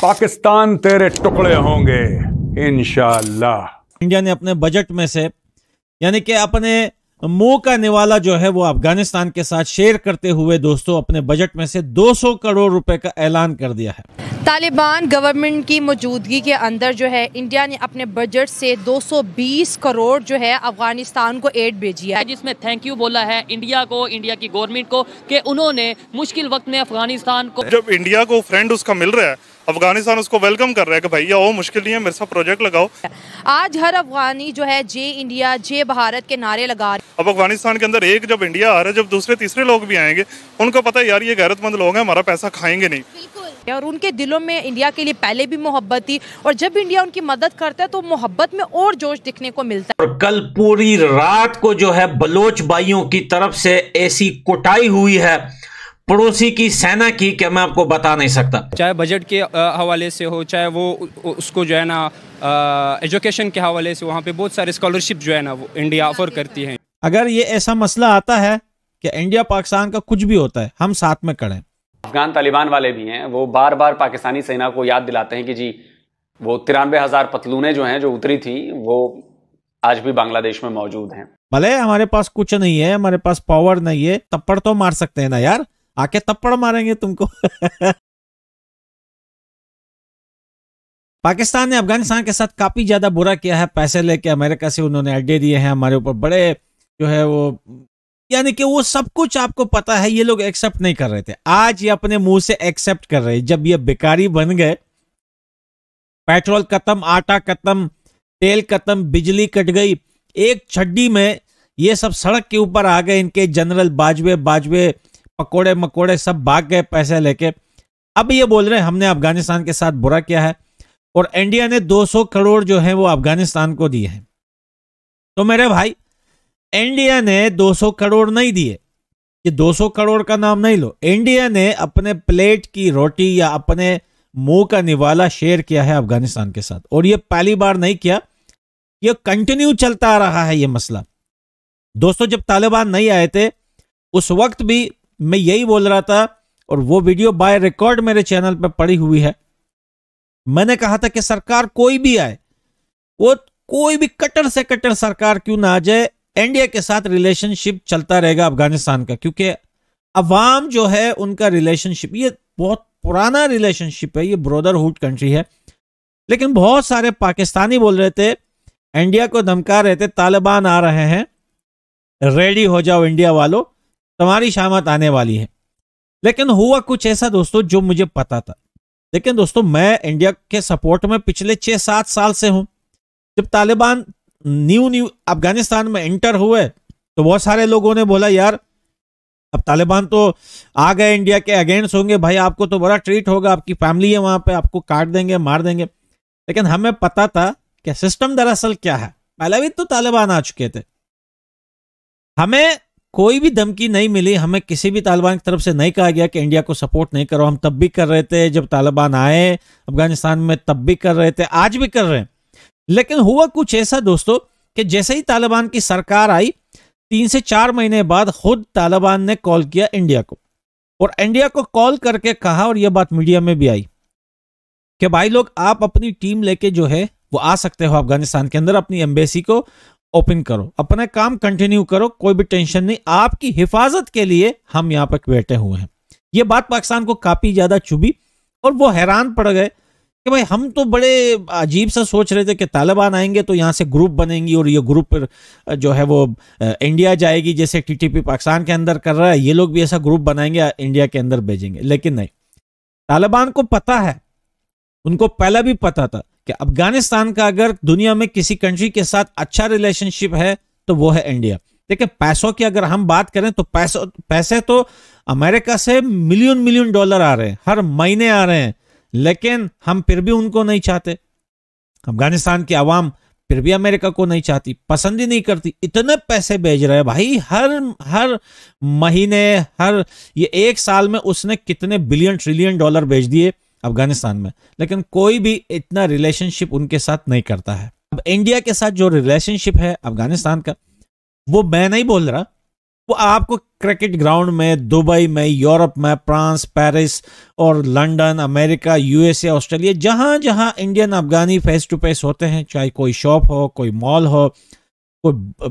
पाकिस्तान तेरे टुकड़े होंगे इनशाला इंडिया ने अपने बजट में से यानी कि अपने मुंह का निवाला जो है वो अफगानिस्तान के साथ शेयर करते हुए दोस्तों अपने बजट में से 200 करोड़ रुपए का ऐलान कर दिया है तालिबान गवर्नमेंट की मौजूदगी के अंदर जो है इंडिया ने अपने बजट से 220 करोड़ जो है अफगानिस्तान को एड भेजी है जिसमें थैंक यू बोला है इंडिया को इंडिया की गवर्नमेंट को कि उन्होंने मुश्किल वक्त में अफगानिस्तान को जब इंडिया को फ्रेंड उसका मिल रहा है अफगानिस्तान उसको वेलकम कर रहा है कि भैया वो मुश्किल नहीं है मेरे साथ प्रोजेक्ट लगाओ आज हर अफगानी जो है जे इंडिया जे भारत के नारे लगा रहे अब अफगानिस्तान के अंदर एक जब इंडिया आ रहा है जब दूसरे तीसरे लोग भी आएंगे उनको पता है यार ये गैरतमंद लोग हैं हमारा पैसा खाएंगे नहीं और उनके दिलों में इंडिया के लिए पहले भी मोहब्बत थी और जब इंडिया उनकी मदद करता है तो मोहब्बत में और जोश दिखने को मिलता है और कल पूरी रात को जो है बलोच भाइयों की तरफ से ऐसी कुटाई हुई है पड़ोसी की सेना की क्या मैं आपको बता नहीं सकता चाहे बजट के हवाले से हो चाहे वो उसको जो है ना एजुकेशन के हवाले से वहाँ पे बहुत सारे स्कॉलरशिप जो है ना वो इंडिया ऑफर करती है अगर ये ऐसा मसला आता है कि इंडिया पाकिस्तान का कुछ भी होता है हम साथ में खड़े अफगान तालिबान वाले भी हैं वो बार बार पाकिस्तानी सेना को याद दिलाते हैं कि जी वो तिरानवे हजार पतलूने जो हैं जो उतरी थी वो आज भी बांग्लादेश में मौजूद हैं भले हमारे पास कुछ नहीं है हमारे पास पावर नहीं है तप्पड़ तो मार सकते हैं ना यार आके तप्पड़ मारेंगे तुमको पाकिस्तान ने अफगानिस्तान के साथ काफ़ी ज़्यादा बुरा किया है पैसे लेके अमेरिका से उन्होंने अड्डे दिए हैं हमारे ऊपर बड़े जो है वो यानी कि वो सब कुछ आपको पता है ये लोग एक्सेप्ट नहीं कर रहे थे आज ये अपने मुंह से एक्सेप्ट कर रहे जब ये बेकारी बन गए पेट्रोल खत्म आटा खत्म तेल खत्म बिजली कट गई एक छड्डी में ये सब सड़क के ऊपर आ गए इनके जनरल बाजवे बाजवे पकोड़े मकोड़े सब भाग गए पैसे लेके अब ये बोल रहे हैं हमने अफगानिस्तान के साथ बुरा किया है और इंडिया ने 200 करोड़ जो है वो अफगानिस्तान को दिए हैं तो मेरे भाई इंडिया ने 200 करोड़ नहीं दिए ये 200 करोड़ का नाम नहीं लो इंडिया ने अपने प्लेट की रोटी या अपने मुंह का निवाला शेयर किया है अफगानिस्तान के साथ और ये पहली बार नहीं किया ये कंटिन्यू चलता आ रहा है ये मसला दोस्तों जब तालिबान नहीं आए थे उस वक्त भी मैं यही बोल रहा था और वो वीडियो बाय रिकॉर्ड मेरे चैनल पर पड़ी हुई है मैंने कहा था कि सरकार कोई भी आए वो कोई भी कट्टर से कट्टर सरकार क्यों ना आ जाए इंडिया के साथ रिलेशनशिप चलता रहेगा अफगानिस्तान का क्योंकि अवाम जो है उनका रिलेशनशिप ये बहुत पुराना रिलेशनशिप है ये ब्रदरहुड कंट्री है लेकिन बहुत सारे पाकिस्तानी बोल रहे थे इंडिया को धमका रहे थे तालिबान आ रहे हैं रेडी हो जाओ इंडिया वालों तुम्हारी शामत आने वाली है लेकिन हुआ कुछ ऐसा दोस्तों जो मुझे पता था लेकिन दोस्तों मैं इंडिया के सपोर्ट में पिछले छह सात साल से हूं जब तालिबान न्यू न्यू अफगानिस्तान में एंटर हुए तो बहुत सारे लोगों ने बोला यार अब तालिबान तो आ गए इंडिया के अगेंस्ट होंगे भाई आपको तो बड़ा ट्रीट होगा आपकी फैमिली है वहां पे आपको काट देंगे मार देंगे लेकिन हमें पता था कि सिस्टम दरअसल क्या है पहले भी तो तालिबान आ चुके थे हमें कोई भी धमकी नहीं मिली हमें किसी भी तालिबान की तरफ से नहीं कहा गया कि इंडिया को सपोर्ट नहीं करो हम तब भी कर रहे थे जब तालिबान आए अफगानिस्तान में तब भी कर रहे थे आज भी कर रहे हैं लेकिन हुआ कुछ ऐसा दोस्तों कि जैसे ही तालिबान की सरकार आई तीन से चार महीने बाद खुद तालिबान ने कॉल किया इंडिया को और इंडिया को कॉल करके कहा और यह बात मीडिया में भी आई कि भाई लोग आप अपनी टीम लेके जो है वो आ सकते हो अफगानिस्तान के अंदर अपनी एम्बेसी को ओपन करो अपना काम कंटिन्यू करो कोई भी टेंशन नहीं आपकी हिफाजत के लिए हम यहाँ पर बैठे हुए हैं ये बात पाकिस्तान को काफ़ी ज़्यादा चुभी और वो हैरान पड़ गए कि भाई हम तो बड़े अजीब सा सोच रहे थे कि तालिबान आएंगे तो यहाँ से ग्रुप बनेंगी और ये ग्रुप जो है वो इंडिया जाएगी जैसे टीटीपी पाकिस्तान के अंदर कर रहा है ये लोग भी ऐसा ग्रुप बनाएंगे इंडिया के अंदर भेजेंगे लेकिन नहीं तालिबान को पता है उनको पहला भी पता था कि अफगानिस्तान का अगर दुनिया में किसी कंट्री के साथ अच्छा रिलेशनशिप है तो वो है इंडिया देखिए पैसों की अगर हम बात करें तो पैसों पैसे तो अमेरिका से मिलियन मिलियन डॉलर आ रहे हैं हर महीने आ रहे हैं लेकिन हम फिर भी उनको नहीं चाहते अफगानिस्तान की आवाम फिर भी अमेरिका को नहीं चाहती पसंद ही नहीं करती इतने पैसे भेज रहे हैं भाई हर हर महीने हर ये एक साल में उसने कितने बिलियन ट्रिलियन डॉलर भेज दिए अफगानिस्तान में लेकिन कोई भी इतना रिलेशनशिप उनके साथ नहीं करता है अब इंडिया के साथ जो रिलेशनशिप है अफगानिस्तान का वो मैं नहीं बोल रहा वो आपको क्रिकेट ग्राउंड में दुबई में यूरोप में फ्रांस पेरिस और लंदन अमेरिका यूएसए ऑस्ट्रेलिया जहां जहां Indian Afghani face to face होते हैं चाहे कोई शॉप हो कोई मॉल हो कोई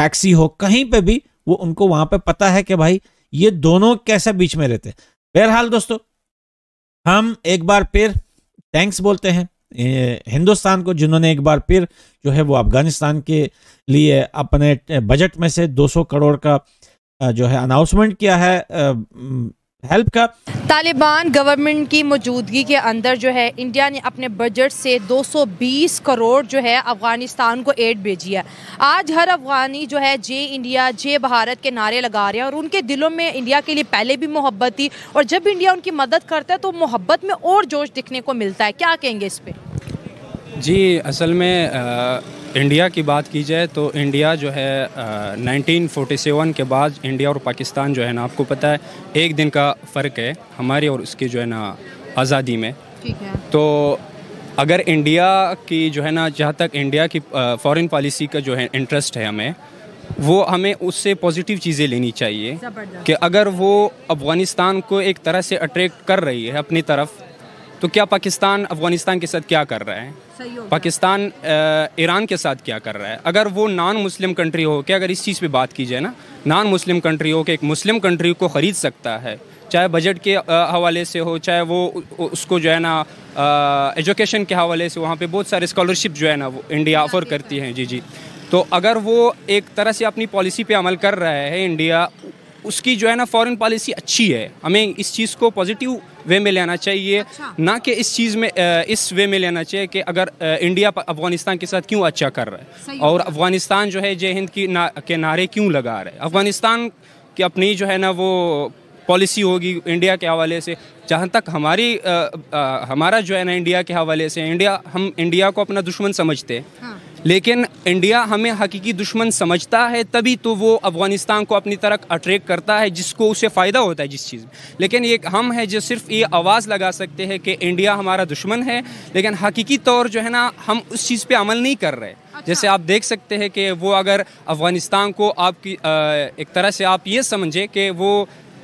टैक्सी हो कहीं पे भी वो उनको वहां पे पता है कि भाई ये दोनों कैसे बीच में रहते हैं बहरहाल दोस्तों हम एक बार फिर थैंक्स बोलते हैं हिंदुस्तान को जिन्होंने एक बार फिर जो है वो अफगानिस्तान के लिए अपने बजट में से 200 करोड़ का जो है अनाउंसमेंट किया है हेल्प का तालिबान गवर्नमेंट की मौजूदगी के अंदर जो है इंडिया ने अपने बजट से 220 करोड़ जो है अफ़गानिस्तान को एड भेजी है आज हर अफ़गानी जो है जे इंडिया जे भारत के नारे लगा रहे हैं और उनके दिलों में इंडिया के लिए पहले भी मोहब्बत थी और जब इंडिया उनकी मदद करता है तो मोहब्बत में और जोश दिखने को मिलता है क्या कहेंगे इस पर जी असल में आ... इंडिया की बात की जाए तो इंडिया जो है आ, 1947 के बाद इंडिया और पाकिस्तान जो है ना आपको पता है एक दिन का फ़र्क है हमारी और उसकी जो है ना आज़ादी में ठीक है तो अगर इंडिया की जो है ना जहाँ तक इंडिया की फॉरेन पॉलिसी का जो है इंटरेस्ट है हमें वो हमें उससे पॉजिटिव चीज़ें लेनी चाहिए कि अगर वो अफ़गानिस्तान को एक तरह से अट्रैक्ट कर रही है अपनी तरफ तो क्या पाकिस्तान अफगानिस्तान के साथ क्या कर रहा है पाकिस्तान ईरान के साथ क्या कर रहा है अगर वो नॉन मुस्लिम कंट्री हो के अगर इस चीज़ पे बात की जाए ना नॉन मुस्लिम कंट्री हो के एक मुस्लिम कंट्री को ख़रीद सकता है चाहे बजट के हवाले से हो चाहे वो उसको जो है ना एजुकेशन के हवाले से वहाँ पे बहुत सारे स्कॉलरशिप जो है ना वो इंडिया ऑफर करती हैं जी जी तो अगर वो एक तरह से अपनी पॉलिसी पे अमल कर रहा है इंडिया उसकी जो है ना फॉरेन पॉलिसी अच्छी है हमें इस चीज़ को पॉजिटिव वे में लेना चाहिए अच्छा। ना कि इस चीज़ में इस वे में लेना चाहिए कि अगर इंडिया अफगानिस्तान के साथ क्यों अच्छा कर रहा है और अफगानिस्तान जो है जय हिंद की ना, के नारे क्यों लगा रहे हैं अफगानिस्तान की अपनी जो है ना वो पॉलिसी होगी इंडिया के हवाले से जहाँ तक हमारी आ, आ, हमारा जो है ना इंडिया के हवाले से इंडिया हम इंडिया को अपना दुश्मन समझते हैं हाँ। लेकिन इंडिया हमें हकीकी दुश्मन समझता है तभी तो वो अफ़गानिस्तान को अपनी तरफ अट्रैक्ट करता है जिसको उसे फ़ायदा होता है जिस चीज़ में लेकिन एक हम है जो सिर्फ ये आवाज़ लगा सकते हैं कि इंडिया हमारा दुश्मन है लेकिन हकीकी तौर जो है ना हम उस चीज़ पर अमल नहीं कर रहे अच्छा। जैसे आप देख सकते हैं कि वो अगर अफ़गानिस्तान को आपकी एक तरह से आप ये समझें कि वो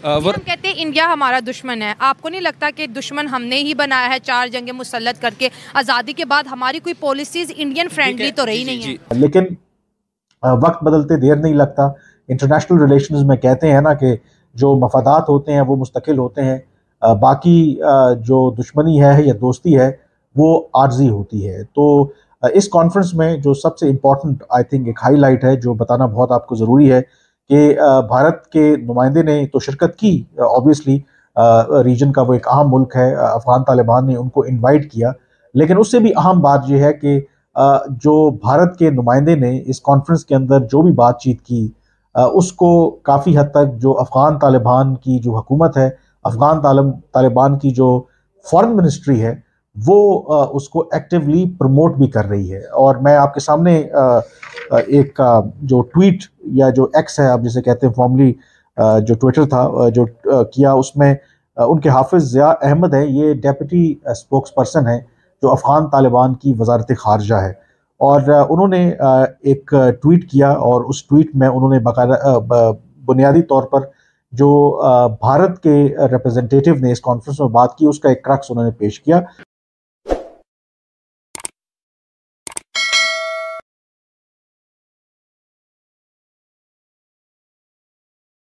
वर... हम कहते हैं इंडिया हमारा दुश्मन है आपको नहीं लगता कि दुश्मन हमने ही बनाया है चार जंगे मुसलत करके आज़ादी के बाद हमारी कोई पॉलिसीज इंडियन फ्रेंडली तो रही नहीं है लेकिन वक्त बदलते देर नहीं लगता इंटरनेशनल रिलेशन में कहते हैं ना कि जो मफादात होते हैं वो मुस्तकिल होते हैं बाकी जो दुश्मनी है या दोस्ती है वो आर्जी होती है तो इस कॉन्फ्रेंस में जो सबसे इम्पॉर्टेंट आई थिंक एक हाईलाइट है जो बताना बहुत आपको ज़रूरी है कि भारत के नुमाइंदे ने तो शिरकत की ऑब्वियसली रीजन का वो एक अहम मुल्क है अफ़गान तालिबान ने उनको इनवाइट किया लेकिन उससे भी अहम बात यह है कि जो भारत के नुमाइंदे ने इस कॉन्फ्रेंस के अंदर जो भी बातचीत की उसको काफ़ी हद तक जो अफ़गान तालिबान की जो हुकूमत है अफ़गान तालिबान की जो फॉरेन मिनिस्ट्री है वो उसको एक्टिवली प्रमोट भी कर रही है और मैं आपके सामने एक जो ट्वीट या जो एक्स है आप जिसे कहते हैं फॉर्मली जो ट्विटर था जो किया उसमें उनके हाफिज ज़िया अहमद हैं ये डेप्टी स्पोक्स पर्सन है जो अफ़गान तालिबान की वजारत खारजा है और उन्होंने एक ट्वीट किया और उस ट्वीट में उन्होंने बुनियादी तौर पर जो भारत के रिप्रेजेंटेटिव ने इस कॉन्फ्रेंस में बात की उसका एक क्रक्स उन्होंने पेश किया